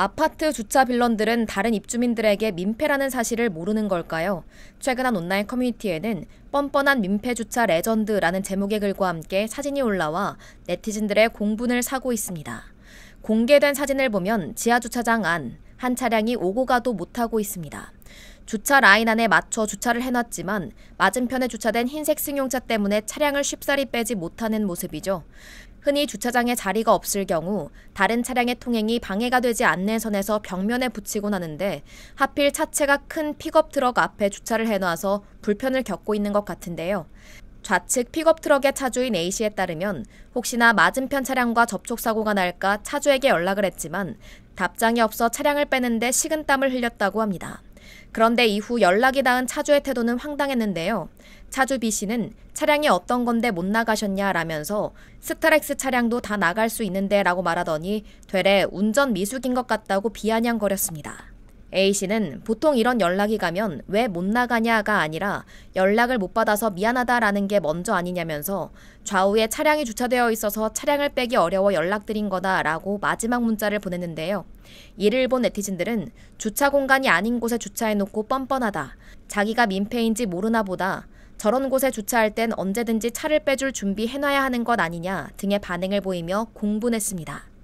아파트 주차 빌런들은 다른 입주민들에게 민폐라는 사실을 모르는 걸까요? 최근 한 온라인 커뮤니티에는 뻔뻔한 민폐 주차 레전드라는 제목의 글과 함께 사진이 올라와 네티즌들의 공분을 사고 있습니다. 공개된 사진을 보면 지하 주차장 안 한 차량이 오고 가도 못하고 있습니다. 주차 라인 안에 맞춰 주차를 해놨지만 맞은편에 주차된 흰색 승용차 때문에 차량을 쉽사리 빼지 못하는 모습이죠. 흔히 주차장에 자리가 없을 경우 다른 차량의 통행이 방해가 되지 않는 선에서 벽면에 붙이곤 하는데 하필 차체가 큰 픽업 트럭 앞에 주차를 해놔서 불편을 겪고 있는 것 같은데요. 좌측 픽업 트럭의 차주인 A씨에 따르면 혹시나 맞은편 차량과 접촉사고가 날까 차주에게 연락을 했지만 답장이 없어 차량을 빼는데 식은땀을 흘렸다고 합니다. 그런데 이후 연락이 닿은 차주의 태도는 황당했는데요. 차주 B씨는 차량이 어떤 건데 못 나가셨냐라면서 스타렉스 차량도 다 나갈 수 있는데 라고 말하더니 되레 운전 미숙인 것 같다고 비아냥거렸습니다. A씨는 보통 이런 연락이 가면 왜 못 나가냐가 아니라 연락을 못 받아서 미안하다라는 게 먼저 아니냐면서 좌우에 차량이 주차되어 있어서 차량을 빼기 어려워 연락드린 거다라고 마지막 문자를 보냈는데요. 이를 본 네티즌들은 주차 공간이 아닌 곳에 주차해놓고 뻔뻔하다. 자기가 민폐인지 모르나 보다. 저런 곳에 주차할 땐 언제든지 차를 빼줄 준비해놔야 하는 것 아니냐 등의 반응을 보이며 공분했습니다.